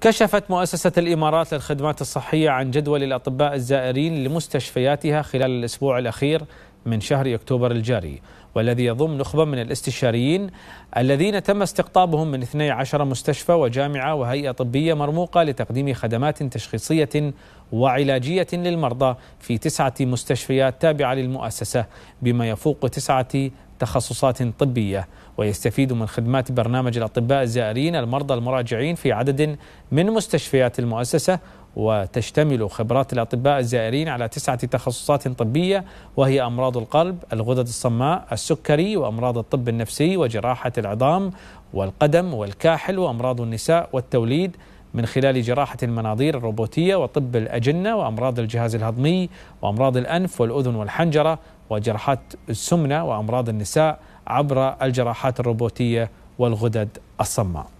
كشفت مؤسسة الإمارات للخدمات الصحية عن جدول الأطباء الزائرين لمستشفياتها خلال الأسبوع الأخير من شهر أكتوبر الجاري والذي يضم نخبة من الاستشاريين الذين تم استقطابهم من 12 مستشفى وجامعة وهيئة طبية مرموقة لتقديم خدمات تشخيصية وعلاجية للمرضى في تسعة مستشفيات تابعة للمؤسسة بما يفوق تسعة تخصصات طبية ويستفيد من خدمات برنامج الأطباء الزائرين المرضى المراجعين في عدد من مستشفيات المؤسسة وتشتمل خبرات الأطباء الزائرين على تسعة تخصصات طبية وهي أمراض القلب الغدد الصماء السكري وأمراض الطب النفسي وجراحة العظام والقدم والكاحل وأمراض النساء والتوليد من خلال جراحة المناظير الروبوتية وطب الأجنة وأمراض الجهاز الهضمي وأمراض الأنف والأذن والحنجرة وجراحات السمنة وأمراض النساء عبر الجراحات الروبوتية والغدد الصماء